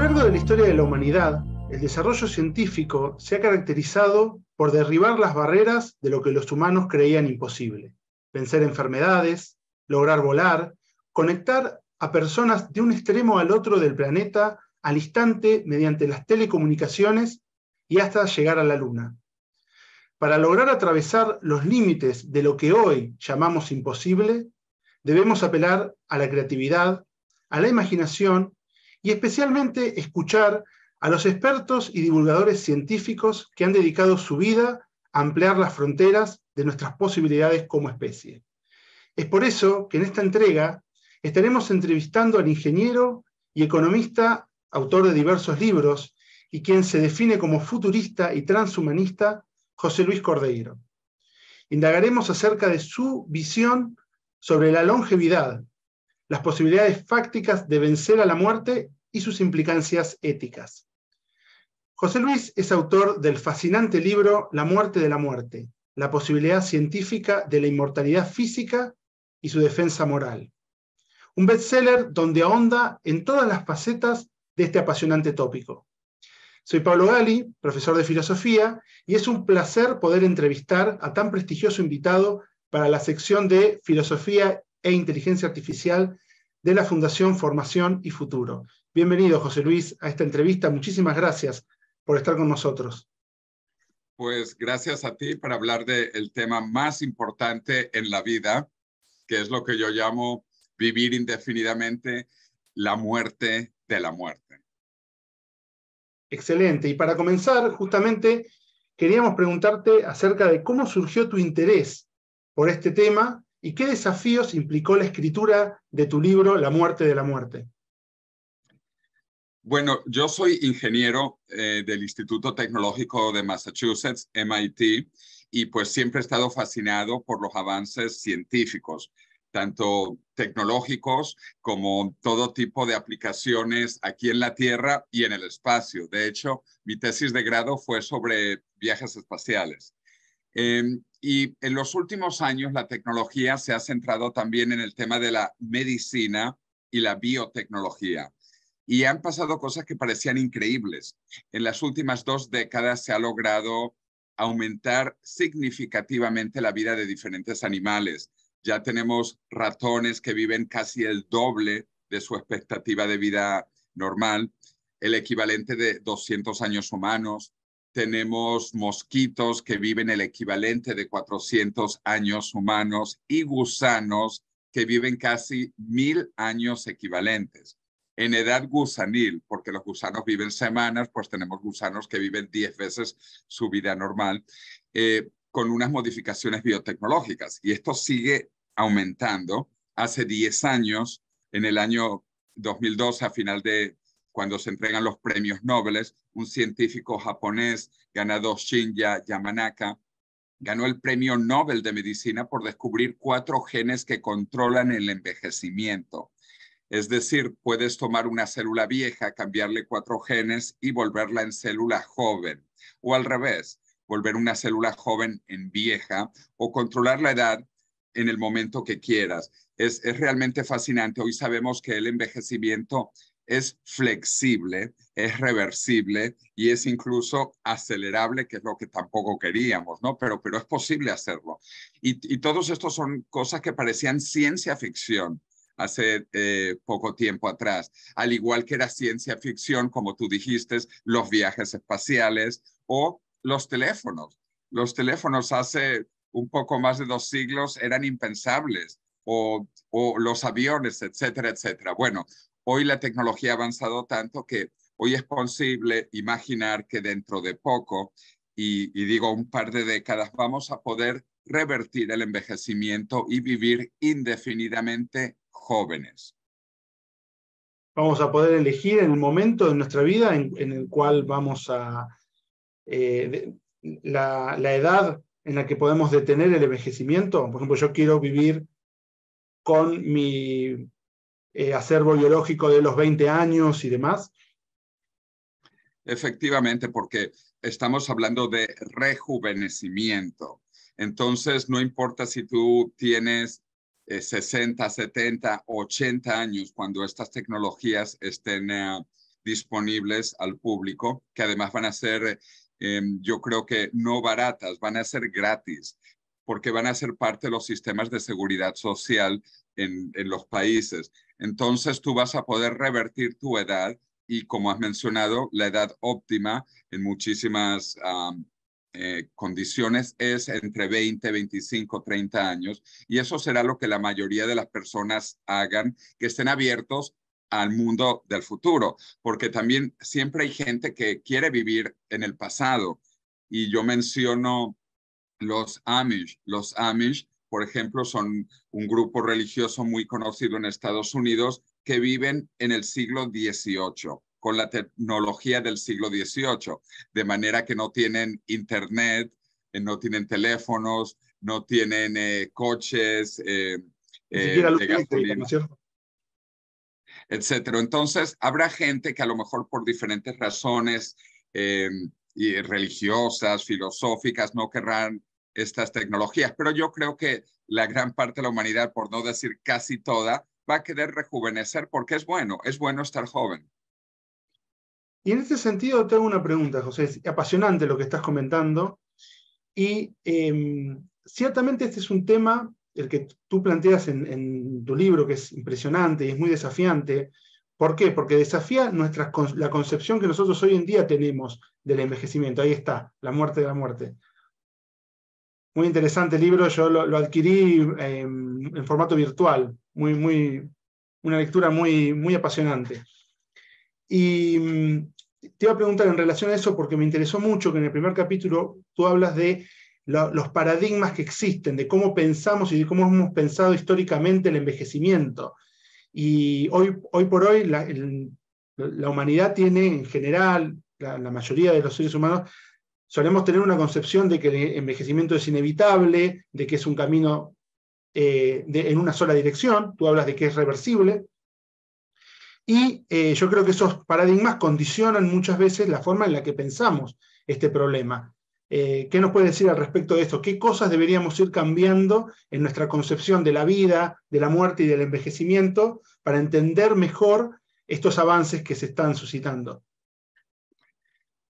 largo de la historia de la humanidad, el desarrollo científico se ha caracterizado por derribar las barreras de lo que los humanos creían imposible. Vencer enfermedades, lograr volar, conectar a personas de un extremo al otro del planeta al instante mediante las telecomunicaciones y hasta llegar a la Luna. Para lograr atravesar los límites de lo que hoy llamamos imposible, debemos apelar a la creatividad, a la imaginación y especialmente escuchar a los expertos y divulgadores científicos que han dedicado su vida a ampliar las fronteras de nuestras posibilidades como especie. Es por eso que en esta entrega estaremos entrevistando al ingeniero y economista, autor de diversos libros, y quien se define como futurista y transhumanista, José Luis Cordeiro. Indagaremos acerca de su visión sobre la longevidad, las posibilidades fácticas de vencer a la muerte y sus implicancias éticas. José Luis es autor del fascinante libro La muerte de la muerte, la posibilidad científica de la inmortalidad física y su defensa moral. Un bestseller donde ahonda en todas las facetas de este apasionante tópico. Soy Pablo Gali, profesor de filosofía, y es un placer poder entrevistar a tan prestigioso invitado para la sección de filosofía e Inteligencia Artificial de la Fundación Formación y Futuro. Bienvenido, José Luis, a esta entrevista. Muchísimas gracias por estar con nosotros. Pues gracias a ti para hablar del tema más importante en la vida, que es lo que yo llamo vivir indefinidamente la muerte de la muerte. Excelente. Y para comenzar, justamente, queríamos preguntarte acerca de cómo surgió tu interés por este tema y qué desafíos implicó la escritura de tu libro La muerte de la muerte. Bueno, yo soy ingeniero eh, del Instituto Tecnológico de Massachusetts, MIT, y pues siempre he estado fascinado por los avances científicos, tanto tecnológicos como todo tipo de aplicaciones aquí en la Tierra y en el espacio. De hecho, mi tesis de grado fue sobre viajes espaciales. Eh, y en los últimos años la tecnología se ha centrado también en el tema de la medicina y la biotecnología. Y han pasado cosas que parecían increíbles. En las últimas dos décadas se ha logrado aumentar significativamente la vida de diferentes animales. Ya tenemos ratones que viven casi el doble de su expectativa de vida normal, el equivalente de 200 años humanos tenemos mosquitos que viven el equivalente de 400 años humanos y gusanos que viven casi mil años equivalentes. En edad gusanil, porque los gusanos viven semanas, pues tenemos gusanos que viven 10 veces su vida normal, eh, con unas modificaciones biotecnológicas. Y esto sigue aumentando. Hace 10 años, en el año 2012, a final de cuando se entregan los premios Nobel, un científico japonés ganado Shinya Yamanaka ganó el premio Nobel de Medicina por descubrir cuatro genes que controlan el envejecimiento. Es decir, puedes tomar una célula vieja, cambiarle cuatro genes y volverla en célula joven. O al revés, volver una célula joven en vieja o controlar la edad en el momento que quieras. Es, es realmente fascinante. Hoy sabemos que el envejecimiento es flexible, es reversible y es incluso acelerable, que es lo que tampoco queríamos, ¿no? Pero, pero es posible hacerlo. Y, y todos estos son cosas que parecían ciencia ficción hace eh, poco tiempo atrás, al igual que era ciencia ficción, como tú dijiste, los viajes espaciales o los teléfonos. Los teléfonos hace un poco más de dos siglos eran impensables. O, o, los aviones, etcétera, etcétera. Bueno, Hoy la tecnología ha avanzado tanto que hoy es posible imaginar que dentro de poco, y, digo un par de décadas, vamos a poder revertir el envejecimiento y vivir indefinidamente jóvenes. Vamos a poder elegir en el momento de nuestra vida en, el cual vamos a... Eh, la, edad en la que podemos detener el envejecimiento. Por ejemplo, yo quiero vivir con mi eh, acervo biológico de los 20 años y demás? Efectivamente, porque estamos hablando de rejuvenecimiento. Entonces, no importa si tú tienes 60, 70, 80 años cuando estas tecnologías estén eh, disponibles al público, que además van a ser, em, yo creo que no baratas, van a ser gratis, porque van a ser parte de los sistemas de seguridad social en los países entonces tú vas a poder revertir tu edad y como has mencionado, la edad óptima en muchísimas eh, condiciones es entre 20, 25, 30 años y eso será lo que la mayoría de las personas hagan, que estén abiertos al mundo del futuro, porque también siempre hay gente que quiere vivir en el pasado y yo menciono los Amish, los Amish por ejemplo, son un grupo religioso muy conocido en Estados Unidos que viven en el siglo XVIII, con la tecnología del siglo XVIII, de manera que no tienen internet, eh, no tienen teléfonos, no tienen eh, coches eh, de etcétera. Entonces, habrá gente que a lo mejor por diferentes razones religiosas, filosóficas, no querrán estas tecnologías, pero yo creo que la gran parte de la humanidad, por no decir casi toda, va a querer rejuvenecer porque es bueno, es bueno estar joven. Y en este sentido tengo una pregunta, José. Es apasionante lo que estás comentando. Y em, ciertamente este es un tema, el que tú planteas en, tu libro, que es impresionante y es muy desafiante. ¿Por qué? Porque desafía nuestra, la concepción que nosotros hoy en día tenemos del envejecimiento. Ahí está, la muerte de la muerte muy interesante libro, yo lo, adquirí em, en formato virtual, muy, muy, una lectura muy, muy apasionante. Y mm, te iba a preguntar en relación a eso, porque me interesó mucho que en el primer capítulo tú hablas de los paradigmas que existen, de cómo pensamos y de cómo hemos pensado históricamente el envejecimiento. Y hoy, hoy por hoy la, humanidad tiene en general, la mayoría de los seres humanos, solemos tener una concepción de que el envejecimiento es inevitable, de que es un camino eh, en una sola dirección, tú hablas de que es reversible, y eh, yo creo que esos paradigmas condicionan muchas veces la forma en la que pensamos este problema. Eh, ¿Qué nos puede decir al respecto de esto? ¿Qué cosas deberíamos ir cambiando en nuestra concepción de la vida, de la muerte y del envejecimiento para entender mejor estos avances que se están suscitando?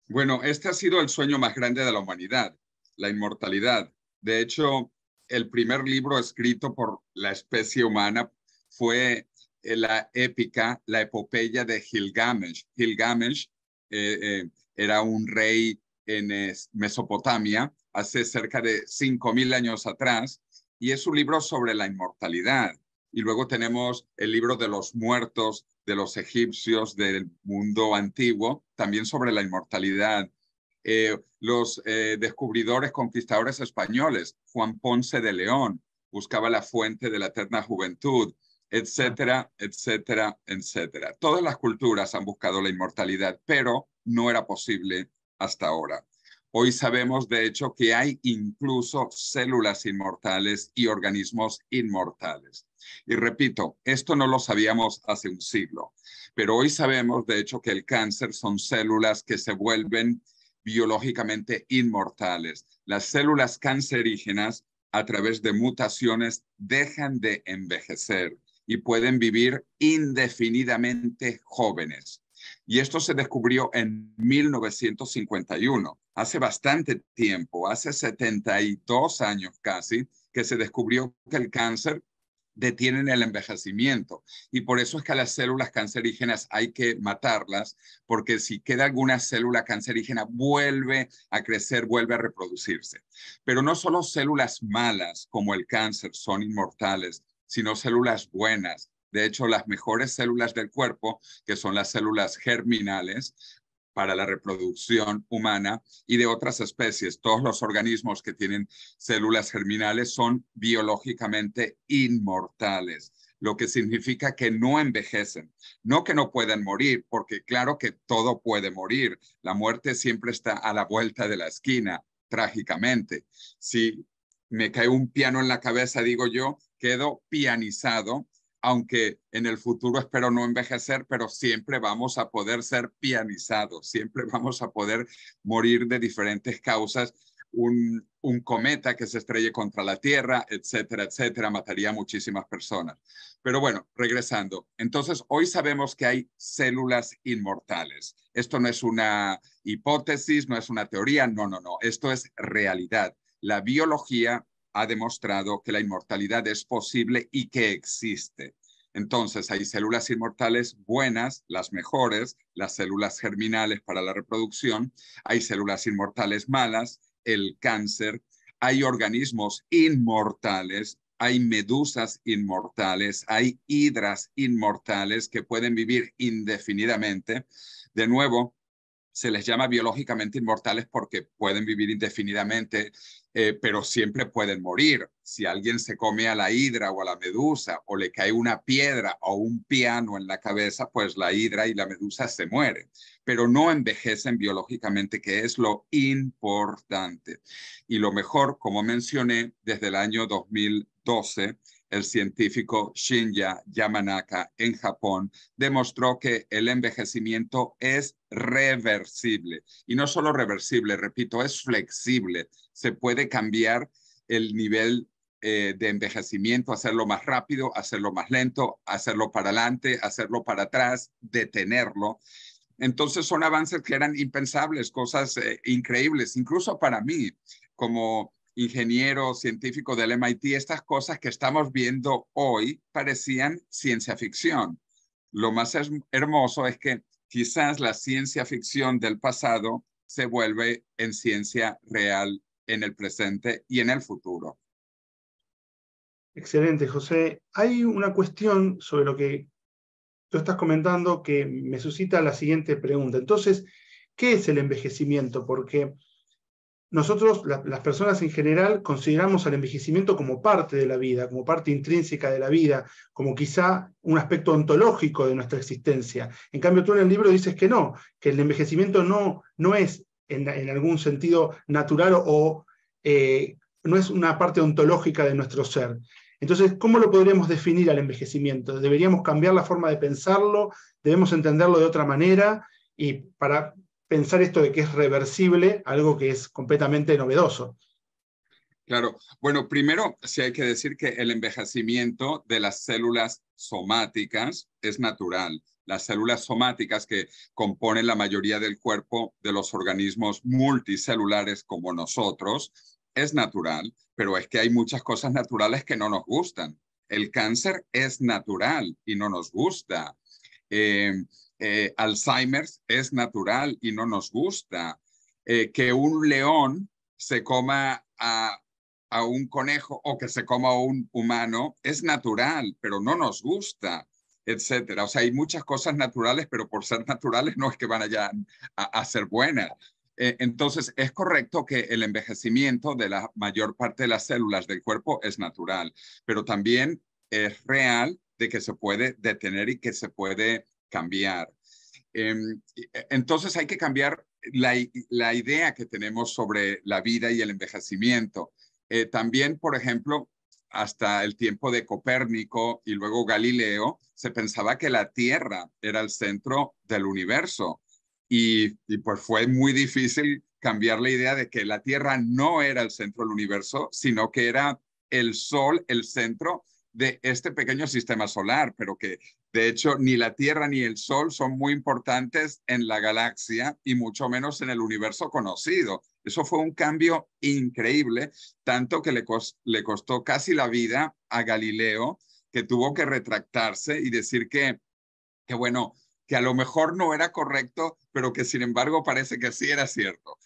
Bueno, este ha sido el sueño más grande de la humanidad, la inmortalidad. De hecho, el primer libro escrito por la especie humana fue eh, la épica, la epopeya de Gilgamesh. Gilgamesh eh, eh, era un rey en Mesopotamia hace cerca de 5.000 años atrás y es un libro sobre la inmortalidad. Y luego tenemos el libro de los muertos de los egipcios del mundo antiguo, también sobre la inmortalidad. Eh, los eh, descubridores conquistadores españoles, Juan Ponce de León, buscaba la fuente de la eterna juventud, etcétera, etcétera, etcétera. Todas las culturas han buscado la inmortalidad, pero no era posible hasta ahora. Hoy sabemos, de hecho, que hay incluso células inmortales y organismos inmortales. Y repito, esto no lo sabíamos hace un siglo, pero hoy sabemos, de hecho, que el cáncer son células que se vuelven biológicamente inmortales. Las células cancerígenas, a través de mutaciones, dejan de envejecer y pueden vivir indefinidamente jóvenes. Y esto se descubrió en 1951 hace bastante tiempo, hace 72 años casi, que se descubrió que el cáncer detiene el envejecimiento. Y por eso es que las células cancerígenas hay que matarlas, porque si queda alguna célula cancerígena, vuelve a crecer, vuelve a reproducirse. Pero no solo células malas como el cáncer son inmortales, sino células buenas. De hecho, las mejores células del cuerpo, que son las células germinales, para la reproducción humana y de otras especies. Todos los organismos que tienen células germinales son biológicamente inmortales lo que significa que no envejecen, no que no puedan morir, porque claro que todo puede morir, la muerte siempre está a la vuelta de la esquina, trágicamente. Si me cae un piano en la cabeza, digo yo, quedo pianizado aunque en el futuro espero no envejecer, pero siempre vamos a poder ser pianizados, siempre vamos a poder morir de diferentes causas. Un, cometa que se estrelle contra la Tierra, etcétera, etcétera, mataría muchísimas personas. Pero bueno, regresando. Entonces, hoy sabemos que hay células inmortales. Esto no es una hipótesis, no es una teoría, no, no, no. Esto es realidad. La biología ha demostrado que la inmortalidad es posible y que existe. Entonces, hay células inmortales buenas, las mejores, las células germinales para la reproducción, hay células inmortales malas, el cáncer, hay organismos inmortales, hay medusas inmortales, hay hidras inmortales que pueden vivir indefinidamente. De nuevo, se les llama biológicamente inmortales porque pueden vivir indefinidamente, eh, pero siempre pueden morir. Si alguien se come a la hidra o a la medusa o le cae una piedra o un piano en la cabeza, pues la hidra y la medusa se mueren, pero no envejecen biológicamente, que es lo importante. Y lo mejor, como mencioné, desde el año 2012 el científico Shinya Yamanaka en Japón, demostró que el envejecimiento es reversible. Y no solo reversible, repito, es flexible. Se puede cambiar el nivel eh, de envejecimiento, hacerlo más rápido, hacerlo más lento, hacerlo para adelante, hacerlo para atrás, detenerlo. Entonces son avances que eran impensables, cosas eh, increíbles, incluso para mí, como ingeniero científico del MIT, estas cosas que estamos viendo hoy parecían ciencia ficción. Lo más hermoso es que quizás la ciencia ficción del pasado se vuelve en ciencia real en el presente y en el futuro. Excelente, José. Hay una cuestión sobre lo que tú estás comentando que me suscita la siguiente pregunta. Entonces, ¿qué es el envejecimiento? Porque nosotros, las personas en general, consideramos al envejecimiento como parte de la vida, como parte intrínseca de la vida, como quizá un aspecto ontológico de nuestra existencia. En cambio, tú en el libro dices que no, que el envejecimiento no, no es en, algún sentido natural o eh, no es una parte ontológica de nuestro ser. Entonces, ¿cómo lo podríamos definir al envejecimiento? ¿Deberíamos cambiar la forma de pensarlo? ¿Debemos entenderlo de otra manera? Y para pensar esto de que es reversible, algo que es completamente novedoso. Claro. Bueno, primero sí hay que decir que el envejecimiento de las células somáticas es natural. Las células somáticas que componen la mayoría del cuerpo de los organismos multicelulares como nosotros es natural, pero es que hay muchas cosas naturales que no nos gustan. El cáncer es natural y no nos gusta. Eh, eh, Alzheimer es natural y no nos gusta. Eh, que un león se coma a, un conejo o que se coma a un humano es natural, pero no nos gusta, etcétera. O sea, hay muchas cosas naturales, pero por ser naturales no es que van allá a, ser buenas. Eh, entonces, es correcto que el envejecimiento de la mayor parte de las células del cuerpo es natural, pero también es real de que se puede detener y que se puede cambiar. Em, e, entonces hay que cambiar la, idea que tenemos sobre la vida y el envejecimiento. Eh, también, por ejemplo, hasta el tiempo de Copérnico y luego Galileo, se pensaba que la Tierra era el centro del universo. Y, pues fue muy difícil cambiar la idea de que la Tierra no era el centro del universo, sino que era el Sol el centro de este pequeño sistema solar, pero que de hecho ni la Tierra ni el Sol son muy importantes en la galaxia y mucho menos en el universo conocido. Eso fue un cambio increíble, tanto que le, le costó casi la vida a Galileo, que tuvo que retractarse y decir que, bueno, que a lo mejor no era correcto, pero que sin embargo parece que sí era cierto.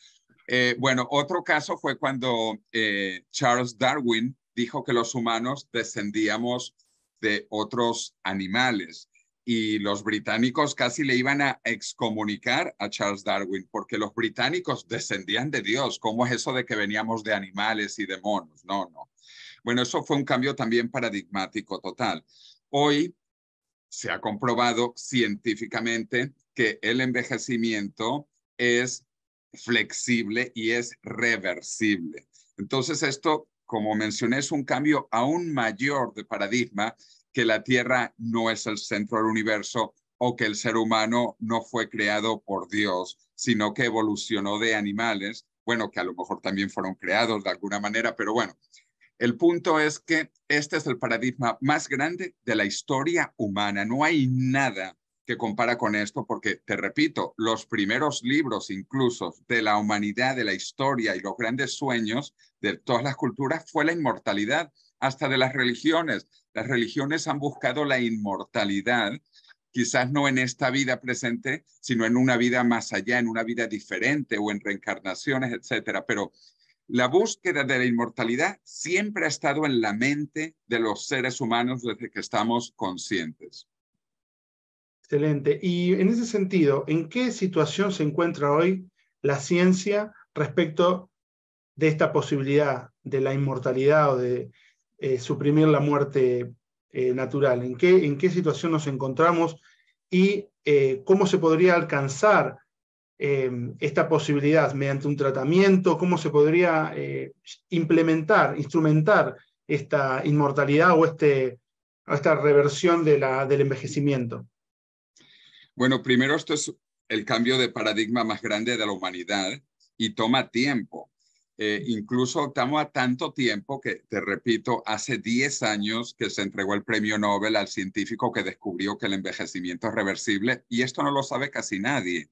Eh, bueno, otro caso fue cuando eh, Charles Darwin dijo que los humanos descendíamos de otros animales y los británicos casi le iban a excomunicar a Charles Darwin porque los británicos descendían de Dios. ¿Cómo es eso de que veníamos de animales y de monos? No, no. Bueno, eso fue un cambio también paradigmático total. Hoy se ha comprobado científicamente que el envejecimiento es flexible y es reversible. Entonces, esto como mencioné, es un cambio aún mayor de paradigma que la Tierra no es el centro del universo o que el ser humano no fue creado por Dios, sino que evolucionó de animales, bueno, que a lo mejor también fueron creados de alguna manera, pero bueno, el punto es que este es el paradigma más grande de la historia humana. No hay nada que compara con esto, porque te repito, los primeros libros incluso de la humanidad, de la historia y los grandes sueños de todas las culturas fue la inmortalidad, hasta de las religiones. Las religiones han buscado la inmortalidad, quizás no en esta vida presente, sino en una vida más allá, en una vida diferente o en reencarnaciones, etcétera. Pero la búsqueda de la inmortalidad siempre ha estado en la mente de los seres humanos desde que estamos conscientes. Excelente. Y en ese sentido, ¿en qué situación se encuentra hoy la ciencia respecto de esta posibilidad de la inmortalidad o de eh, suprimir la muerte eh, natural? ¿En qué, situación nos encontramos y eh, cómo se podría alcanzar em, esta posibilidad mediante un tratamiento? ¿Cómo se podría implementar, instrumentar esta inmortalidad o este, esta reversión del envejecimiento? Bueno, primero esto es el cambio de paradigma más grande de la humanidad y toma tiempo. Eh, incluso estamos a tanto tiempo que, te repito, hace 10 años que se entregó el premio Nobel al científico que descubrió que el envejecimiento es reversible y esto no lo sabe casi nadie.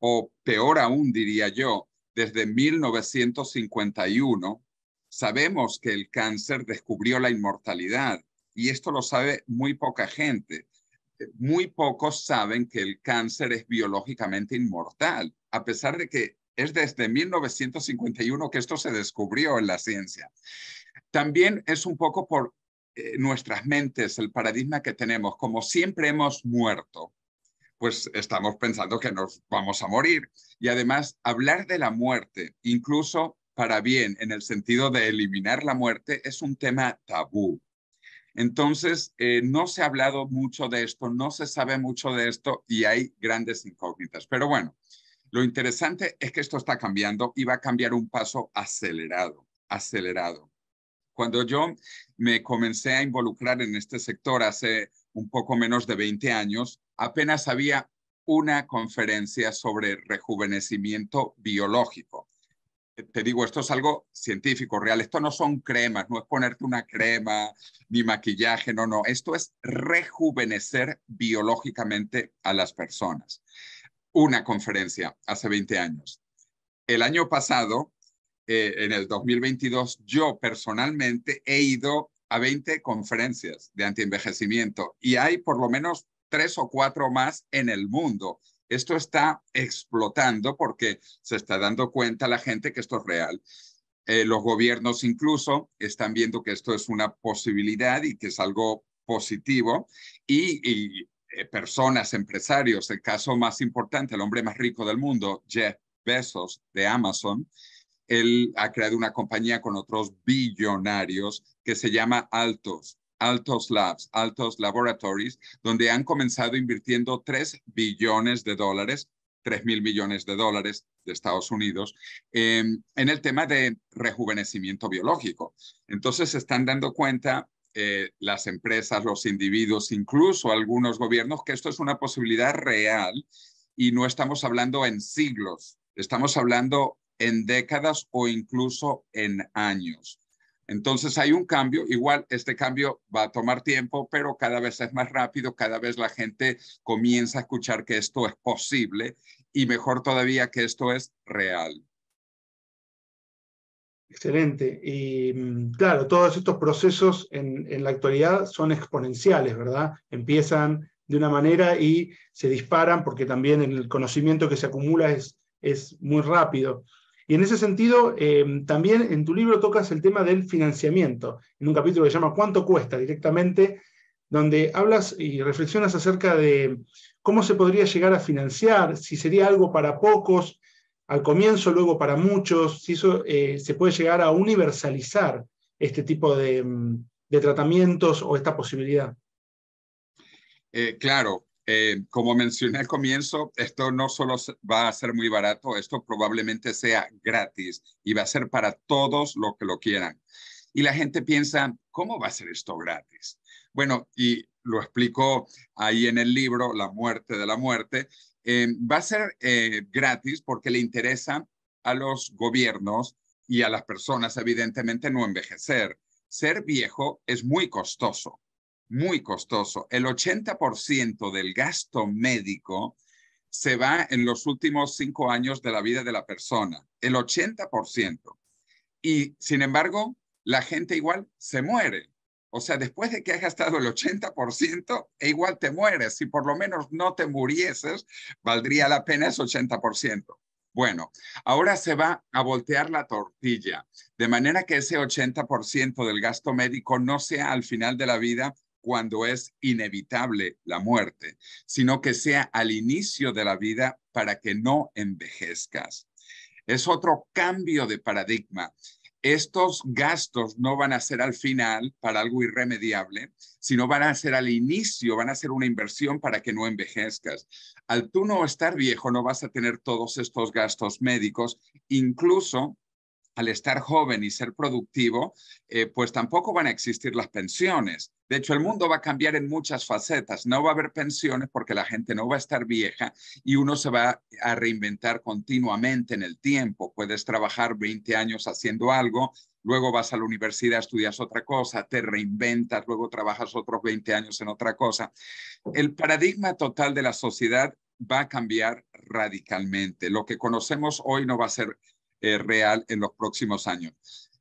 O peor aún, diría yo, desde 1951 sabemos que el cáncer descubrió la inmortalidad y esto lo sabe muy poca gente muy pocos saben que el cáncer es biológicamente inmortal, a pesar de que es desde 1951 que esto se descubrió en la ciencia. También es un poco por eh, nuestras mentes, el paradigma que tenemos, como siempre hemos muerto, pues estamos pensando que nos vamos a morir. Y además, hablar de la muerte, incluso para bien, en el sentido de eliminar la muerte, es un tema tabú. Entonces, eh, no se ha hablado mucho de esto, no se sabe mucho de esto y hay grandes incógnitas. Pero bueno, lo interesante es que esto está cambiando y va a cambiar un paso acelerado, acelerado. Cuando yo me comencé a involucrar en este sector hace un poco menos de 20 años, apenas había una conferencia sobre rejuvenecimiento biológico. Eh, te digo, esto es algo científico, real. Esto no son cremas, no es ponerte una crema ni maquillaje, no, no. Esto es rejuvenecer biológicamente a las personas. Una conferencia hace 20 años. El año pasado, eh, en el 2022, yo personalmente he ido a 20 conferencias de antienvejecimiento y hay por lo menos tres o cuatro más en el mundo esto está explotando porque se está dando cuenta la gente que esto es real. Eh, los gobiernos incluso están viendo que esto es una posibilidad y que es algo positivo y, eh, personas, empresarios, el caso más importante, el hombre más rico del mundo, Jeff Bezos de Amazon, él ha creado una compañía con otros billonarios que se llama Altos Altos Labs, Altos Laboratories, donde han comenzado invirtiendo 3 billones de dólares, 3 mil millones de dólares de Estados Unidos, em, en el tema de rejuvenecimiento biológico. Entonces se están dando cuenta eh, las empresas, los individuos, incluso algunos gobiernos, que esto es una posibilidad real y no estamos hablando en siglos, estamos hablando en décadas o incluso en años. Entonces hay un cambio, igual este cambio va a tomar tiempo, pero cada vez es más rápido, cada vez la gente comienza a escuchar que esto es posible y mejor todavía que esto es real. Excelente. Y mm, claro, todos estos procesos en, la actualidad son exponenciales, ¿verdad? Empiezan de una manera y se disparan porque también el conocimiento que se acumula es muy rápido. Y en ese sentido, em, también en tu libro tocas el tema del financiamiento, en un capítulo que se llama ¿Cuánto cuesta directamente? donde hablas y reflexionas acerca de cómo se podría llegar a financiar, si sería algo para pocos, al comienzo, luego para muchos, si eh, se puede llegar a universalizar este tipo de, em, tratamientos o esta posibilidad. Eh, claro, eh, como mencioné al comienzo, esto no solo va a ser muy barato, esto probablemente sea gratis y va a ser para todos los que lo quieran. Y la gente piensa, ¿cómo va a ser esto gratis? Bueno, y lo explico ahí en el libro, La muerte de la muerte. Eh, va a ser eh, gratis porque le interesa a los gobiernos y a las personas, evidentemente, no envejecer. Ser viejo es muy costoso muy costoso. El 80% del gasto médico se va en los últimos cinco años de la vida de la persona, el 80%. Y sin embargo, la gente igual se muere. O sea, después de que has gastado el 80%, e igual te mueres. Si por lo menos no te murieses, valdría la pena ese 80%. Bueno, ahora se va a voltear la tortilla, de manera que ese 80% del gasto médico no sea al final de la vida cuando es inevitable la muerte, sino que sea al inicio de la vida para que no envejezcas. Es otro cambio de paradigma. Estos gastos no van a ser al final para algo irremediable, sino van a ser al inicio, van a ser una inversión para que no envejezcas. Al tú no estar viejo, no vas a tener todos estos gastos médicos, incluso al estar joven y ser productivo, eh, pues tampoco van a existir las pensiones. De hecho, el mundo va a cambiar en muchas facetas. No va a haber pensiones porque la gente no va a estar vieja y uno se va a reinventar continuamente en el tiempo. Puedes trabajar 20 años haciendo algo, luego vas a la universidad, estudias otra cosa, te reinventas, luego trabajas otros 20 años en otra cosa. El paradigma total de la sociedad va a cambiar radicalmente. Lo que conocemos hoy no va a ser eh, real en los próximos años.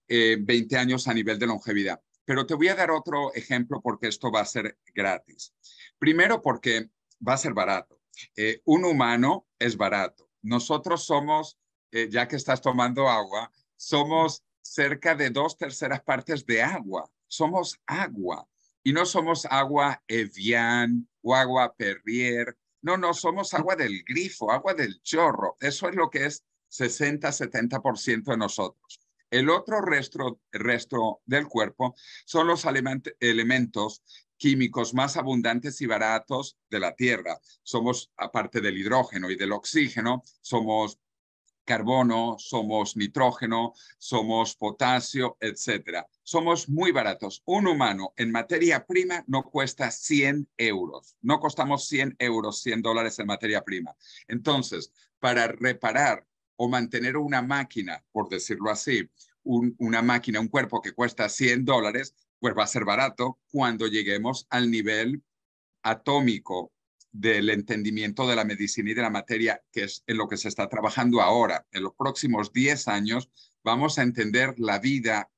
20 eh, años a nivel de longevidad. Pero te voy a dar otro ejemplo porque esto va a ser gratis. Primero porque va a ser barato. Eh, un humano es barato. Nosotros somos, eh, ya que estás tomando agua, somos cerca de dos terceras partes de agua. Somos agua. Y no somos agua Evian o agua Perrier. No, no, somos agua del grifo, agua del chorro. Eso es lo que es 60, 70% de nosotros. El otro resto, resto del cuerpo son los elementos químicos más abundantes y baratos de la Tierra. Somos, aparte del hidrógeno y del oxígeno, somos carbono, somos nitrógeno, somos potasio, etc. Somos muy baratos. Un humano en materia prima no cuesta 100 euros. No costamos 100 euros, 100 dólares en materia prima. Entonces, para reparar o mantener una máquina, por decirlo así, un, una máquina, un cuerpo que cuesta 100 dólares, pues va a ser barato cuando lleguemos al nivel atómico del entendimiento de la medicina y de la materia, que es en lo que se está trabajando ahora. En los próximos 10 años vamos a entender la vida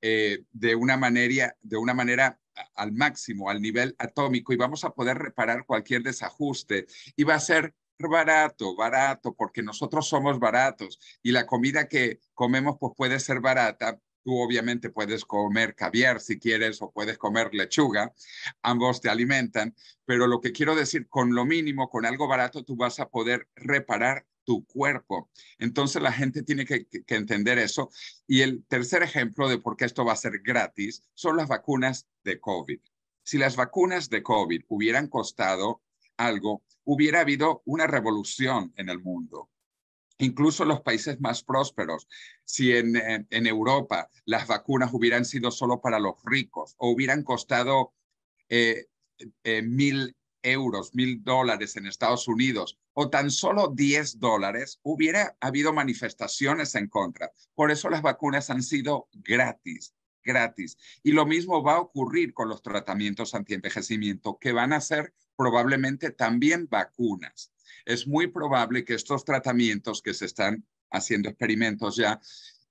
eh, de, una manera, de una manera al máximo, al nivel atómico, y vamos a poder reparar cualquier desajuste. Y va a ser barato, barato, porque nosotros somos baratos y la comida que comemos pues puede ser barata. Tú obviamente puedes comer caviar si quieres o puedes comer lechuga, ambos te alimentan, pero lo que quiero decir, con lo mínimo, con algo barato, tú vas a poder reparar tu cuerpo. Entonces la gente tiene que, que entender eso. Y el tercer ejemplo de por qué esto va a ser gratis son las vacunas de COVID. Si las vacunas de COVID hubieran costado algo, hubiera habido una revolución en el mundo. Incluso los países más prósperos, si en, Europa las vacunas hubieran sido solo para los ricos o hubieran costado eh, eh, mil euros, mil dólares en Estados Unidos o tan solo diez dólares, hubiera habido manifestaciones en contra. Por eso las vacunas han sido gratis, gratis. Y lo mismo va a ocurrir con los tratamientos antienvejecimiento, que van a ser probablemente también vacunas. Es muy probable que estos tratamientos que se están haciendo experimentos ya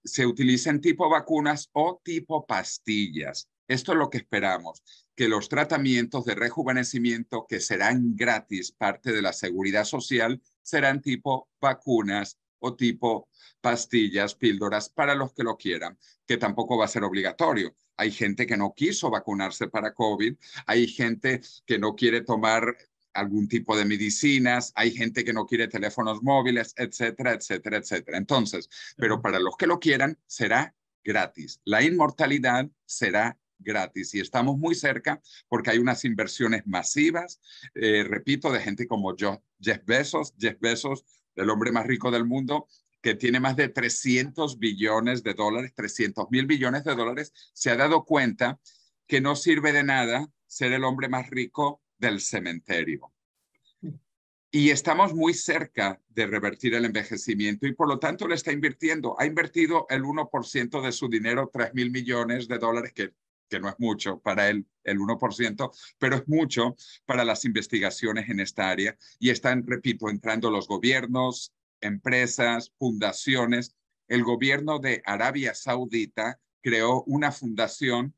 se utilicen tipo vacunas o tipo pastillas. Esto es lo que esperamos, que los tratamientos de rejuvenecimiento que serán gratis parte de la seguridad social serán tipo vacunas tipo pastillas, píldoras, para los que lo quieran, que tampoco va a ser obligatorio. Hay gente que no quiso vacunarse para COVID, hay gente que no quiere tomar algún tipo de medicinas, hay gente que no quiere teléfonos móviles, etcétera, etcétera, etcétera. Entonces, pero para los que lo quieran, será gratis. La inmortalidad será gratis y estamos muy cerca porque hay unas inversiones masivas, eh, repito, de gente como yo, Jeff Bezos. Jeff Bezos el hombre más rico del mundo, que tiene más de 300 billones de dólares, 300 mil billones de dólares, se ha dado cuenta que no sirve de nada ser el hombre más rico del cementerio. Y estamos muy cerca de revertir el envejecimiento y por lo tanto le está invirtiendo. Ha invertido el 1% de su dinero, 3 mil millones de dólares, que que no es mucho para el, el 1%, pero es mucho para las investigaciones en esta área. Y están, repito, entrando los gobiernos, empresas, fundaciones. El gobierno de Arabia Saudita creó una fundación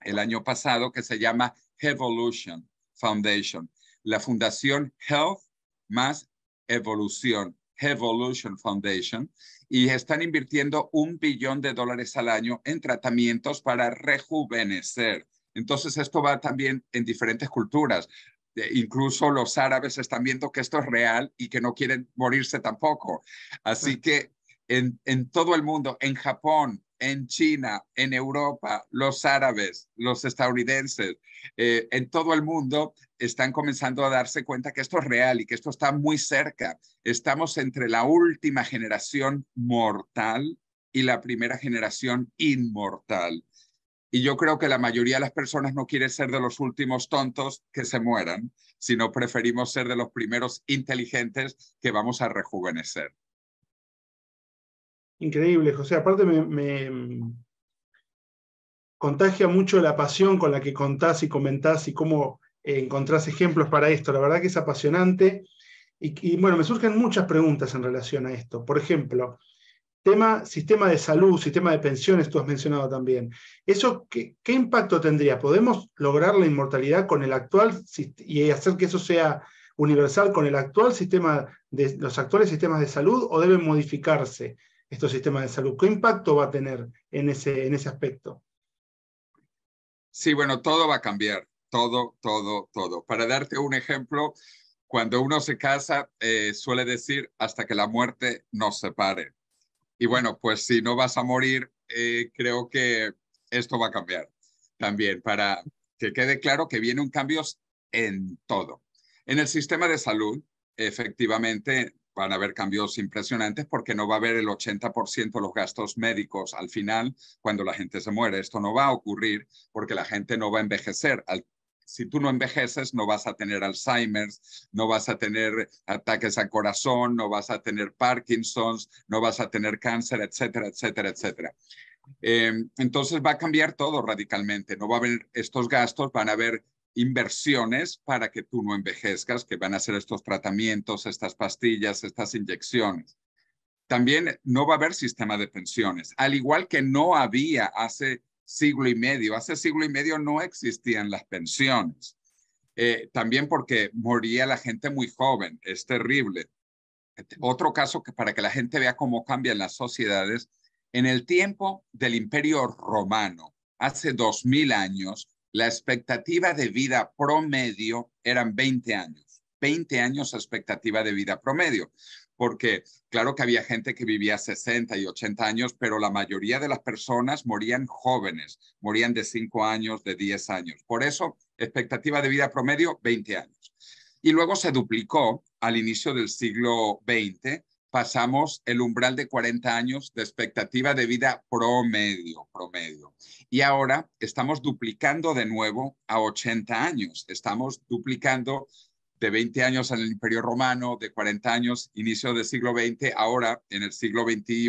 el año pasado que se llama Evolution Foundation, la fundación Health más Evolución. Evolution Foundation y están invirtiendo un billón de dólares al año en tratamientos para rejuvenecer. Entonces, esto va también en diferentes culturas. Eh, incluso los árabes están viendo que esto es real y que no quieren morirse tampoco. Así que en todo el mundo, en Japón, en China, en Europa, los árabes, los estadounidenses, eh, en todo el mundo, están comenzando a darse cuenta que esto es real y que esto está muy cerca. Estamos entre la última generación mortal y la primera generación inmortal. Y yo creo que la mayoría de las personas no quiere ser de los últimos tontos que se mueran, sino preferimos ser de los primeros inteligentes que vamos a rejuvenecer. Increíble, José. Aparte me, contagia mucho la pasión con la que contás y comentás y cómo eh, encontrás ejemplos para esto. La verdad que es apasionante. Y, bueno, me surgen muchas preguntas en relación a esto. Por ejemplo, tema sistema de salud, sistema de pensiones, tú has mencionado también. ¿Eso qué, qué impacto tendría? ¿Podemos lograr la inmortalidad con el actual y hacer que eso sea universal con el actual sistema de los actuales sistemas de salud o deben modificarse? estos sistemas de salud. ¿Qué impacto va a tener en ese, en ese aspecto? Sí, bueno, todo va a cambiar, todo, todo, todo. Para darte un ejemplo, cuando uno se casa, eh, suele decir hasta que la muerte nos separe. Y bueno, pues si no vas a morir, eh, creo que esto va a cambiar también, para que quede claro que vienen un en todo. En el sistema de salud, efectivamente, van a haber cambios impresionantes porque no va a haber el 80% de los gastos médicos al final cuando la gente se muere. Esto no va a ocurrir porque la gente no va a envejecer. si tú no envejeces, no vas a tener Alzheimer, no vas a tener ataques al corazón, no vas a tener Parkinson's, no vas a tener cáncer, etcétera, etcétera, etcétera. Eh, entonces va a cambiar todo radicalmente. No va a haber estos gastos, van a haber inversiones para que tú no envejezcas, que van a ser estos tratamientos, estas pastillas, estas inyecciones. También no va a haber sistema de pensiones, al igual que no había hace siglo y medio. Hace siglo y medio no existían las pensiones. Eh, también porque moría la gente muy joven, es terrible. Otro caso que para que la gente vea cómo cambian las sociedades, en el tiempo del imperio romano, hace dos mil años, la expectativa de vida promedio eran 20 años. 20 años expectativa de vida promedio, porque claro que había gente que vivía 60 y 80 años, pero la mayoría de las personas morían jóvenes, morían de 5 años, de 10 años. Por eso, expectativa de vida promedio, 20 años. Y luego se duplicó al inicio del siglo XX pasamos el umbral de 40 años de expectativa de vida promedio, promedio. Y ahora estamos duplicando de nuevo a 80 años. Estamos duplicando de 20 años en el Imperio Romano, de 40 años, inicio del siglo XX, ahora en el siglo XXI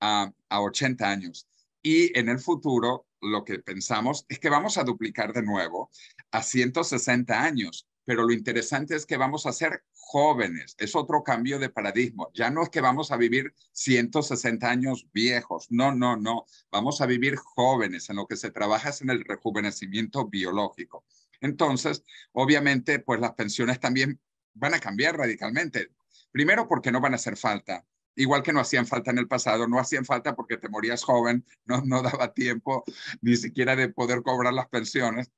a, a 80 años. Y en el futuro, lo que pensamos es que vamos a duplicar de nuevo a 160 años pero lo interesante es que vamos a ser jóvenes. Es otro cambio de paradigma. Ya no es que vamos a vivir 160 años viejos. No, no, no. Vamos a vivir jóvenes. En lo que se trabaja es en el rejuvenecimiento biológico. Entonces, obviamente, pues las pensiones también van a cambiar radicalmente. Primero porque no van a hacer falta igual que no hacían falta en el pasado, no hacían falta porque te morías joven, no, no daba tiempo ni siquiera de poder cobrar las pensiones.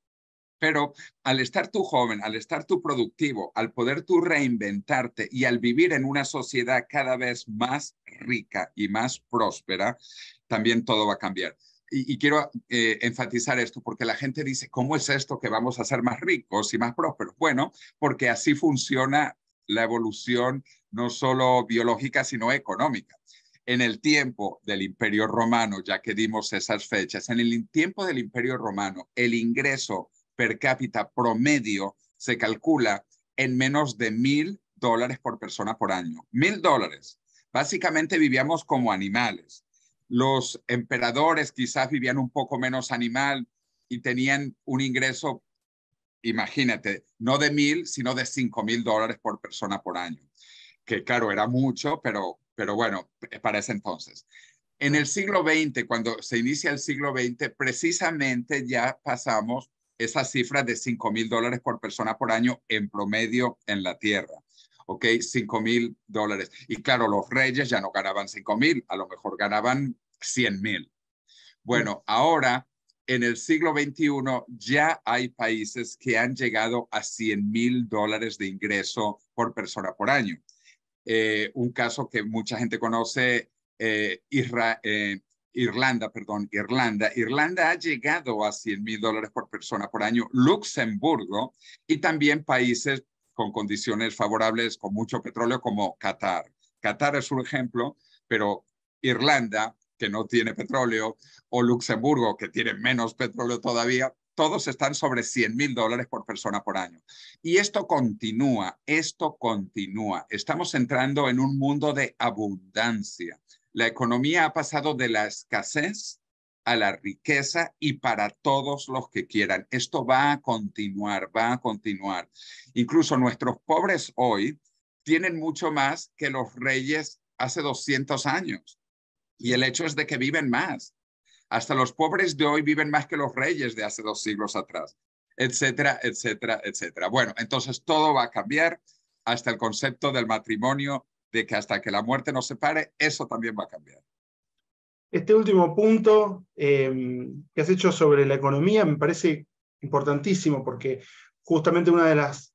Pero al estar tú joven, al estar tú productivo, al poder tú reinventarte y al vivir en una sociedad cada vez más rica y más próspera, también todo va a cambiar. Y, quiero eh, enfatizar esto porque la gente dice, ¿cómo es esto que vamos a ser más ricos y más prósperos? Bueno, porque así funciona la evolución no solo biológica, sino económica en el tiempo del Imperio Romano, ya que dimos esas fechas, en el tiempo del Imperio Romano, el ingreso per cápita promedio se calcula en menos de mil dólares por persona por año. Mil dólares. Básicamente vivíamos como animales. Los emperadores quizás vivían un poco menos animal y tenían un ingreso, imagínate, no de mil, sino de cinco mil dólares por persona por año. Que claro, era mucho, pero, pero bueno, para ese entonces. En el siglo XX, cuando se inicia el siglo XX, precisamente ya pasamos esa cifra de 5 mil dólares por persona por año en promedio en la tierra. ¿Ok? 5 mil dólares. Y claro, los reyes ya no ganaban 5 mil, a lo mejor ganaban 100 mil. Bueno, ahora en el siglo XXI ya hay países que han llegado a 100 mil dólares de ingreso por persona por año. Eh, un caso que mucha gente conoce, eh, Israel. Eh, Irlanda, perdón, Irlanda. Irlanda ha llegado a 100 mil dólares por persona por año, Luxemburgo y también países con condiciones favorables, con mucho petróleo, como Qatar. Qatar es un ejemplo, pero Irlanda, que no tiene petróleo, o Luxemburgo, que tiene menos petróleo todavía, todos están sobre 100 mil dólares por persona por año. Y esto continúa, esto continúa. Estamos entrando en un mundo de abundancia. La economía ha pasado de la escasez a la riqueza y para todos los que quieran. Esto va a continuar, va a continuar. Incluso nuestros pobres hoy tienen mucho más que los reyes hace 200 años. Y el hecho es de que viven más. Hasta los pobres de hoy viven más que los reyes de hace dos siglos atrás, etcétera, etcétera, etcétera. Bueno, entonces todo va a cambiar hasta el concepto del matrimonio de que hasta que la muerte nos separe, eso también va a cambiar. Este último punto em, que has hecho sobre la economía me parece importantísimo porque justamente una de las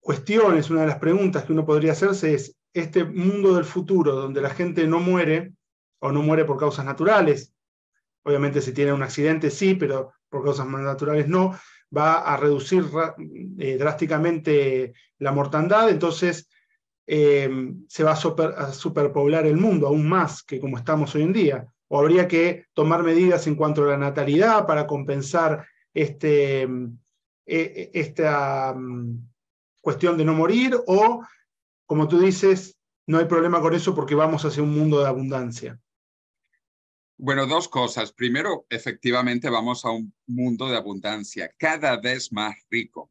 cuestiones, una de las preguntas que uno podría hacerse es, este mundo del futuro donde la gente no muere o no muere por causas naturales, obviamente si tiene un accidente sí, pero por causas más naturales no, va a reducir eh, drásticamente la mortandad, entonces eh, se va a, superpoblar el mundo, aún más que como estamos hoy en día. O habría que tomar medidas en cuanto a la natalidad para compensar este, eh, esta mm, cuestión de no morir, o, como tú dices, no hay problema con eso porque vamos hacia un mundo de abundancia. Bueno, dos cosas. Primero, efectivamente, vamos a un mundo de abundancia cada vez más rico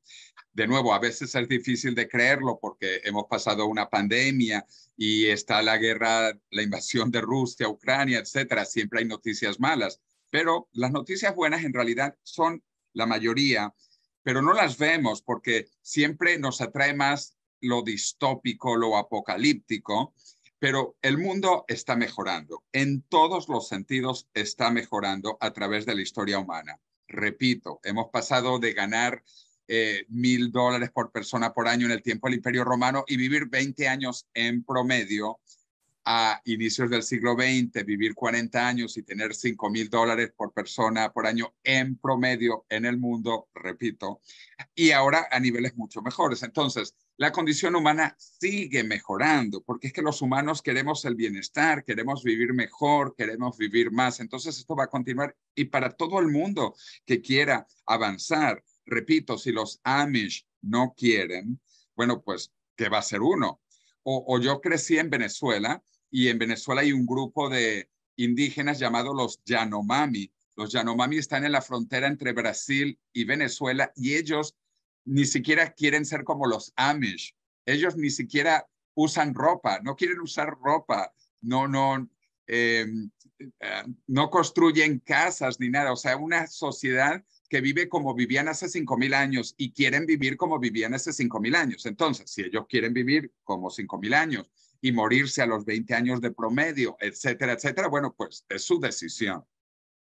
de nuevo, a veces es difícil de creerlo porque hemos pasado una pandemia y está la guerra, la invasión de Rusia, Ucrania, etcétera. Siempre hay noticias malas, pero las noticias buenas en realidad son la mayoría, pero no las vemos porque siempre nos atrae más lo distópico, lo apocalíptico, pero el mundo está mejorando. En todos los sentidos está mejorando a través de la historia humana. Repito, hemos pasado de ganar eh, mil dólares por persona por año en el tiempo del Imperio Romano y vivir 20 años en promedio a inicios del siglo XX, vivir 40 años y tener 5 mil dólares por persona por año en promedio en el mundo, repito, y ahora a niveles mucho mejores. Entonces, la condición humana sigue mejorando, porque es que los humanos queremos el bienestar, queremos vivir mejor, queremos vivir más. Entonces, esto va a continuar y para todo el mundo que quiera avanzar repito, si los Amish no quieren, bueno, pues, ¿qué va a ser uno? O, yo crecí en Venezuela y en Venezuela hay un grupo de indígenas llamados los Yanomami. Los Yanomami están en la frontera entre Brasil y Venezuela y ellos ni siquiera quieren ser como los Amish. Ellos ni siquiera usan ropa, no quieren usar ropa, no, no, em, eh, no construyen casas ni nada. O sea, una sociedad que vive como vivían hace 5.000 años y quieren vivir como vivían hace 5.000 años. Entonces, si ellos quieren vivir como 5.000 años y morirse a los 20 años de promedio, etcétera, etcétera, bueno, pues es su decisión.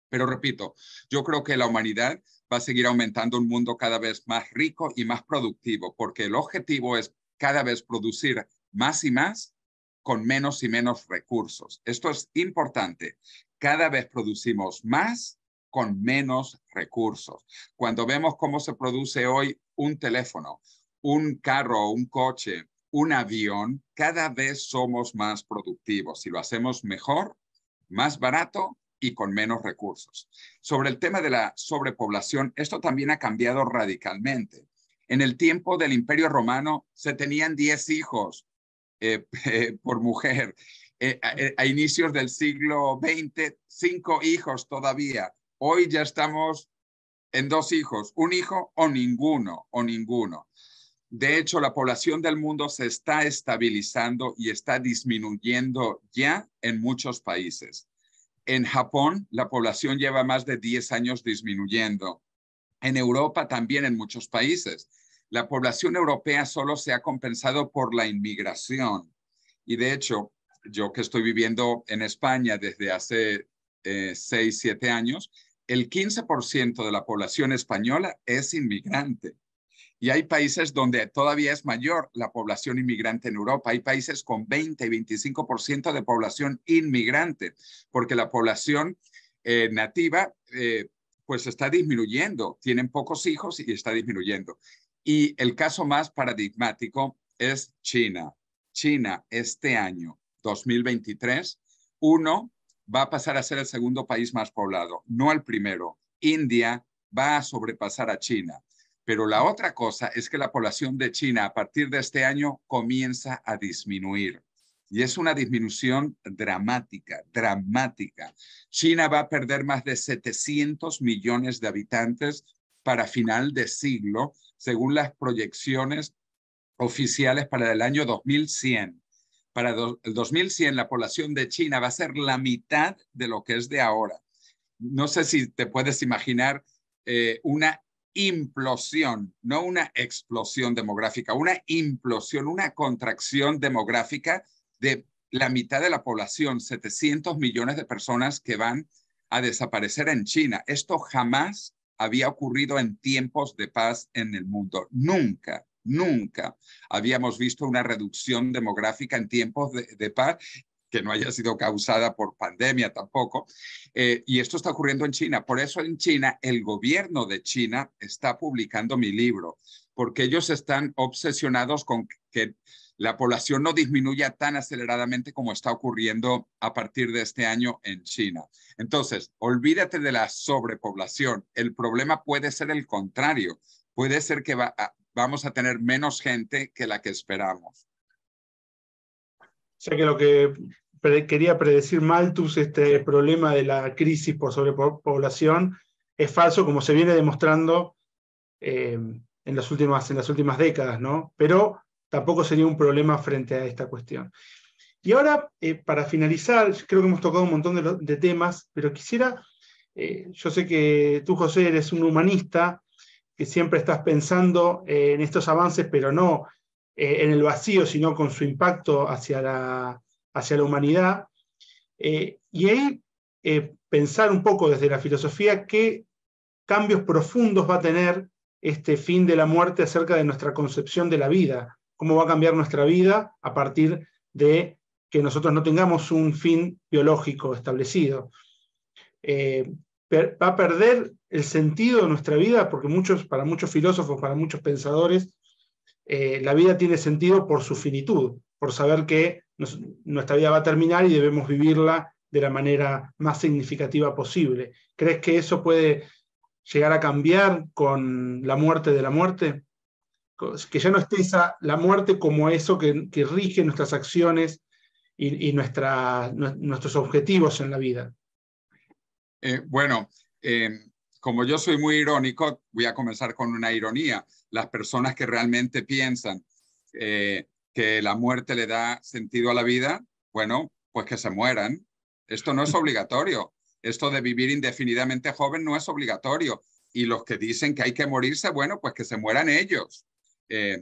Pero repito, yo creo que la humanidad va a seguir aumentando un mundo cada vez más rico y más productivo, porque el objetivo es cada vez producir más y más con menos y menos recursos. Esto es importante. Cada vez producimos más con menos recursos. Cuando vemos cómo se produce hoy un teléfono, un carro, un coche, un avión, cada vez somos más productivos. Si lo hacemos mejor, más barato y con menos recursos. Sobre el tema de la sobrepoblación, esto también ha cambiado radicalmente. En el tiempo del Imperio Romano se tenían 10 hijos eh, eh, por mujer. Eh, a, inicios del siglo XX, 5 hijos todavía. Hoy ya estamos en dos hijos, un hijo o ninguno, o ninguno. De hecho, la población del mundo se está estabilizando y está disminuyendo ya en muchos países. En Japón, la población lleva más de 10 años disminuyendo. En Europa también en muchos países. La población europea solo se ha compensado por la inmigración. Y de hecho, yo que estoy viviendo en España desde hace eh, 6, 7 años, el 15% de la población española es inmigrante. Y hay países donde todavía es mayor la población inmigrante en Europa. Hay países con 20 y 25% de población inmigrante, porque la población eh, nativa eh, pues está disminuyendo. Tienen pocos hijos y está disminuyendo. Y el caso más paradigmático es China. China este año, 2023, uno va a pasar a ser el segundo país más poblado, no el primero. India va a sobrepasar a China. Pero la otra cosa es que la población de China a partir de este año comienza a disminuir. Y es una disminución dramática, dramática. China va a perder más de 700 millones de habitantes para final de siglo, según las proyecciones oficiales para el año 2100. Para el 2100 la población de China va a ser la mitad de lo que es de ahora. No sé si te puedes imaginar eh, una implosión, no una explosión demográfica, una implosión, una contracción demográfica de la mitad de la población, 700 millones de personas que van a desaparecer en China. Esto jamás había ocurrido en tiempos de paz en el mundo, nunca. Nunca habíamos visto una reducción demográfica en tiempos de, paz que no haya sido causada por pandemia tampoco. Eh, y esto está ocurriendo en China. Por eso en China, el gobierno de China está publicando mi libro, porque ellos están obsesionados con que la población no disminuya tan aceleradamente como está ocurriendo a partir de este año en China. Entonces, olvídate de la sobrepoblación. El problema puede ser el contrario. Puede ser que va a, vamos a tener menos gente que la que esperamos. O sea que lo que quería predecir Malthus, este problema de la crisis por sobrepoblación, es falso, como se viene demostrando eh, en, las últimas, en las últimas décadas, ¿no? Pero tampoco sería un problema frente a esta cuestión. Y ahora, eh, para finalizar, creo que hemos tocado un montón de, temas, pero quisiera, eh, yo sé que tú, José, eres un humanista, que siempre estás pensando eh, en estos avances, pero no eh, en el vacío, sino con su impacto hacia la, hacia la humanidad. Eh, y ahí pensar un poco desde la filosofía qué cambios profundos va a tener este fin de la muerte acerca de nuestra concepción de la vida, cómo va a cambiar nuestra vida a partir de que nosotros no tengamos un fin biológico establecido va a perder el sentido de nuestra vida, porque muchos, para muchos filósofos, para muchos pensadores, eh, la vida tiene sentido por su finitud, por saber que nuestra vida va a terminar y debemos vivirla de la manera más significativa posible. ¿Crees que eso puede llegar a cambiar con la muerte de la muerte? Que ya no esté la muerte como eso que, rige nuestras acciones y, nuestros objetivos en la vida. Eh, bueno, eh, como yo soy muy irónico, voy a comenzar con una ironía. Las personas que realmente piensan eh, que la muerte le da sentido a la vida, bueno, pues que se mueran. Esto no es obligatorio. Esto de vivir indefinidamente joven no es obligatorio. Y los que dicen que hay que morirse, bueno, pues que se mueran ellos.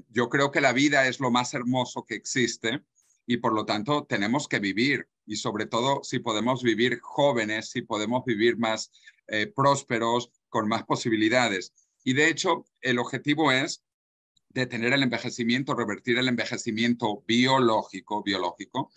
yo creo que la vida es lo más hermoso que existe y por lo tanto tenemos que vivir y sobre todo si podemos vivir jóvenes, si podemos vivir más eh, prósperos, con más posibilidades. Y de hecho, el objetivo es detener el envejecimiento, revertir el envejecimiento biológico, biológico,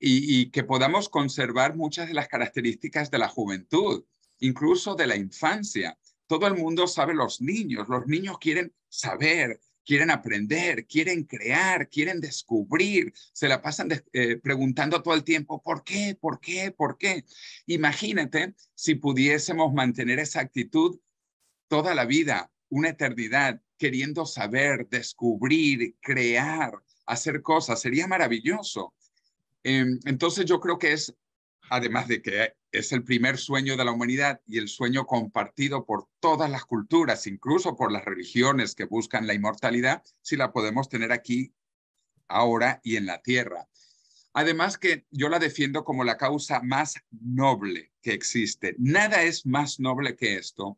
y, y que podamos conservar muchas de las características de la juventud, incluso de la infancia. Todo el mundo sabe los niños, los niños quieren saber, quieren aprender, quieren crear, quieren descubrir, se la pasan eh, preguntando todo el tiempo, ¿por qué? ¿Por qué? ¿Por qué? Imagínate si pudiésemos mantener esa actitud toda la vida, una eternidad, queriendo saber, descubrir, crear, hacer cosas, sería maravilloso. Em, entonces yo creo que es, además de que es el primer sueño de la humanidad y el sueño compartido por todas las culturas, incluso por las religiones que buscan la inmortalidad, si la podemos tener aquí, ahora y en la tierra. Además que yo la defiendo como la causa más noble que existe. Nada es más noble que esto.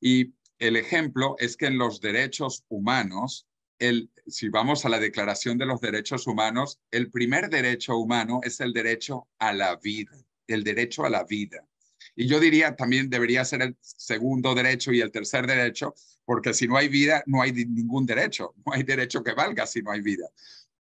Y el ejemplo es que en los derechos humanos, el, si vamos a la Declaración de los Derechos Humanos, el primer derecho humano es el derecho a la vida el derecho a la vida. Y yo diría también debería ser el segundo derecho y el tercer derecho, porque si no hay vida, no hay ningún derecho, no hay derecho que valga si no hay vida.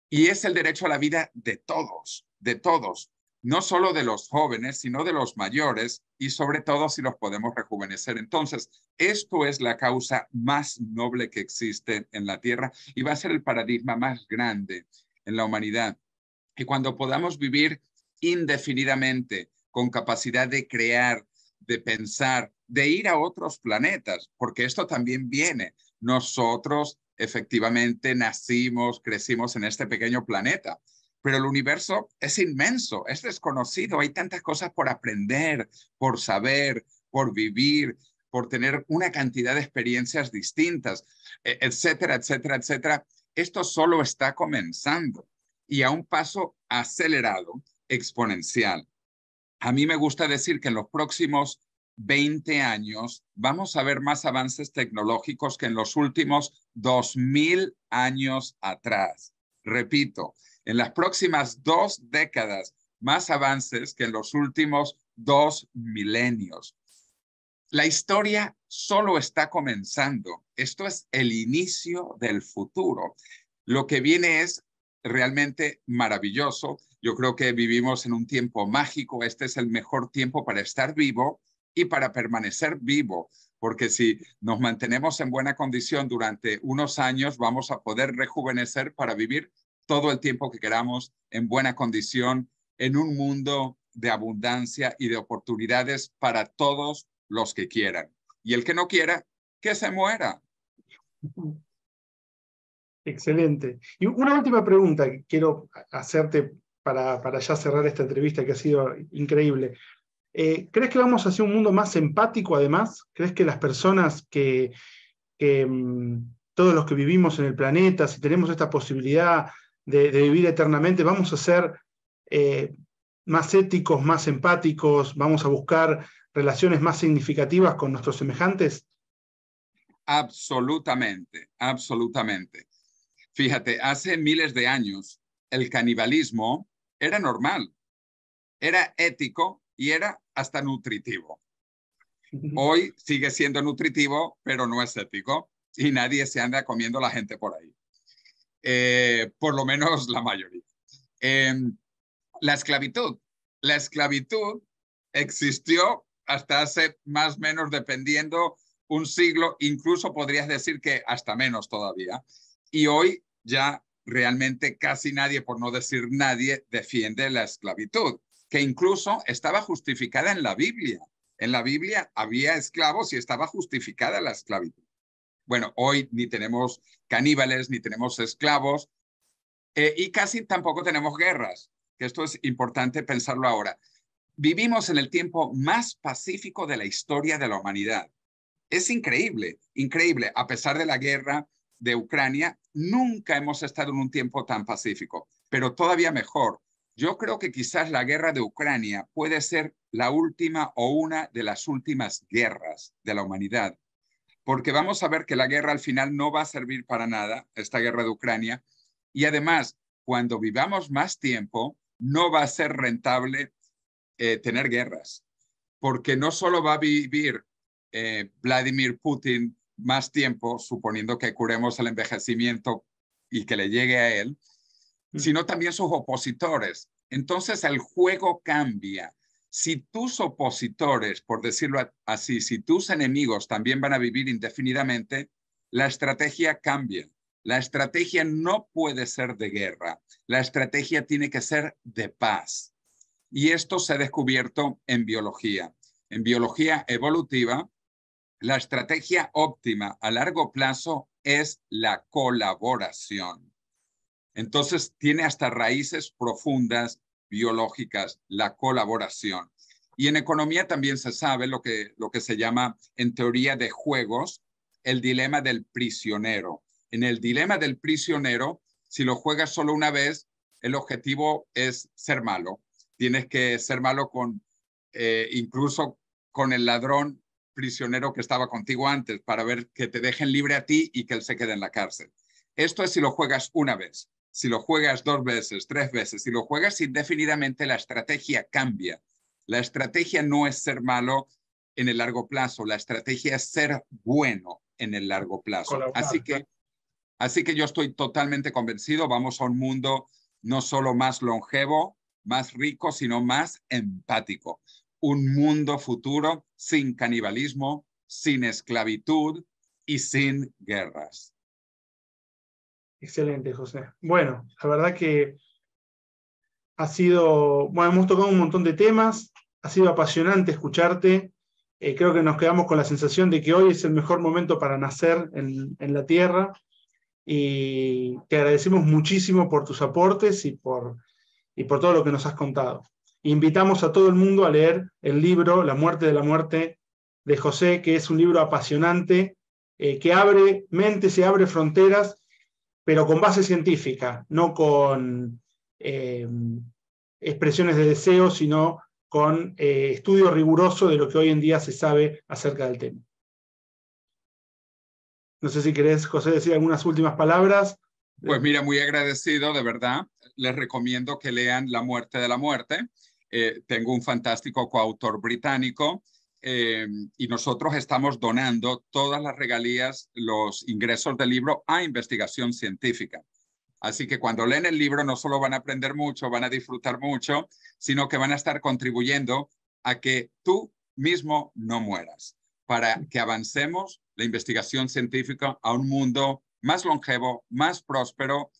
Y es el derecho a la vida de todos, de todos, no solo de los jóvenes, sino de los mayores y sobre todo si los podemos rejuvenecer. Entonces, esto es la causa más noble que existe en la Tierra y va a ser el paradigma más grande en la humanidad. Y cuando podamos vivir indefinidamente, con capacidad de crear, de pensar, de ir a otros planetas, porque esto también viene. Nosotros efectivamente nacimos, crecimos en este pequeño planeta, pero el universo es inmenso, es desconocido, hay tantas cosas por aprender, por saber, por vivir, por tener una cantidad de experiencias distintas, e, etcétera, etcétera, etcétera. Esto solo está comenzando y a un paso acelerado exponencial. A mí me gusta decir que en los próximos 20 años vamos a ver más avances tecnológicos que en los últimos 2.000 años atrás. Repito, en las próximas dos décadas, más avances que en los últimos dos milenios. La historia solo está comenzando. Esto es el inicio del futuro. Lo que viene es realmente maravilloso yo creo que vivimos en un tiempo mágico. Este es el mejor tiempo para estar vivo y para permanecer vivo, porque si nos mantenemos en buena condición durante unos años, vamos a poder rejuvenecer para vivir todo el tiempo que queramos en buena condición, en un mundo de abundancia y de oportunidades para todos los que quieran. Y el que no quiera, que se muera. Excelente. Y una última pregunta que quiero hacerte para, para ya cerrar esta entrevista que ha sido increíble. Eh, ¿Crees que vamos a hacia un mundo más empático además? ¿Crees que las personas que, mm, todos los que vivimos en el planeta, si tenemos esta posibilidad de, vivir eternamente, vamos a ser eh, más éticos, más empáticos, vamos a buscar relaciones más significativas con nuestros semejantes? Absolutamente, absolutamente. Fíjate, hace miles de años el canibalismo era normal, era ético y era hasta nutritivo. Hoy sigue siendo nutritivo, pero no es ético y nadie se anda comiendo la gente por ahí. Eh, por lo menos la mayoría. Em, la esclavitud. La esclavitud existió hasta hace más o menos, dependiendo, un siglo, incluso podrías decir que hasta menos todavía. Y hoy ya realmente casi nadie, por no decir nadie, defiende la esclavitud, que incluso estaba justificada en la Biblia. En la Biblia había esclavos y estaba justificada la esclavitud. Bueno, hoy ni tenemos caníbales, ni tenemos esclavos, eh, y casi tampoco tenemos guerras, que esto es importante pensarlo ahora. Vivimos en el tiempo más pacífico de la historia de la humanidad. Es increíble, increíble, a pesar de la guerra, de Ucrania, nunca hemos estado en un tiempo tan pacífico, pero todavía mejor. Yo creo que quizás la guerra de Ucrania puede ser la última o una de las últimas guerras de la humanidad, porque vamos a ver que la guerra al final no va a servir para nada, esta guerra de Ucrania, y además, cuando vivamos más tiempo, no va a ser rentable eh, tener guerras, porque no solo va a vivir eh, Vladimir Putin más tiempo, suponiendo que curemos el envejecimiento y que le llegue a él, mm. sino también sus opositores. Entonces el juego cambia. Si tus opositores, por decirlo así, si tus enemigos también van a vivir indefinidamente, la estrategia cambia. La estrategia no puede ser de guerra. La estrategia tiene que ser de paz. Y esto se ha descubierto en biología. En biología evolutiva, la estrategia óptima a largo plazo es la colaboración. Entonces, tiene hasta raíces profundas biológicas, la colaboración. Y en economía también se sabe lo que, lo que se llama en teoría de juegos el dilema del prisionero. En el dilema del prisionero, si lo juegas solo una vez, el objetivo es ser malo. Tienes que ser malo con eh, incluso con el ladrón prisionero que estaba contigo antes para ver que te dejen libre a ti y que él se quede en la cárcel. Esto es si lo juegas una vez, si lo juegas dos veces, tres veces, si lo juegas indefinidamente, la estrategia cambia. La estrategia no es ser malo en el largo plazo, la estrategia es ser bueno en el largo plazo. Así que, así que yo estoy totalmente convencido, vamos a un mundo no solo más longevo, más rico, sino más empático un mundo futuro sin canibalismo, sin esclavitud y sin guerras. Excelente, José. Bueno, la verdad que ha sido, bueno, hemos tocado un montón de temas, ha sido apasionante escucharte. Eh, creo que nos quedamos con la sensación de que hoy es el mejor momento para nacer en, la Tierra. Y te agradecemos muchísimo por tus aportes y y por todo lo que nos has contado invitamos a todo el mundo a leer el libro La muerte de la muerte de José, que es un libro apasionante, eh, que abre mentes y abre fronteras, pero con base científica, no con eh, expresiones de deseo, sino con eh, estudio riguroso de lo que hoy en día se sabe acerca del tema. No sé si querés, José, decir algunas últimas palabras. Pues mira, muy agradecido, de verdad. Les recomiendo que lean La muerte de la muerte. Eh, tengo un fantástico coautor británico eh, y nosotros estamos donando todas las regalías, los ingresos del libro a investigación científica. Así que cuando leen el libro no solo van a aprender mucho, van a disfrutar mucho, sino que van a estar contribuyendo a que tú mismo no mueras, para que avancemos la investigación científica a un mundo más longevo, más próspero,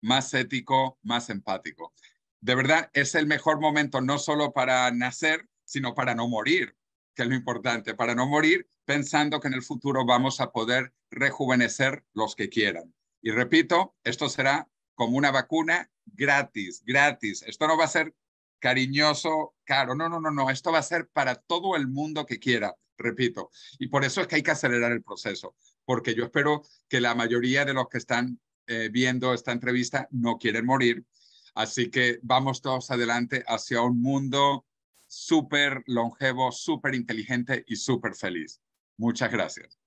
más ético, más empático de verdad es el mejor momento no solo para nacer, sino para no morir, que es lo importante, para no morir pensando que en el futuro vamos a poder rejuvenecer los que quieran. Y repito, esto será como una vacuna gratis, gratis. Esto no va a ser cariñoso, caro. No, no, no, no. Esto va a ser para todo el mundo que quiera, repito. Y por eso es que hay que acelerar el proceso, porque yo espero que la mayoría de los que están eh, viendo esta entrevista no quieren morir Así que vamos todos adelante hacia un mundo súper longevo, súper inteligente y súper feliz. Muchas gracias.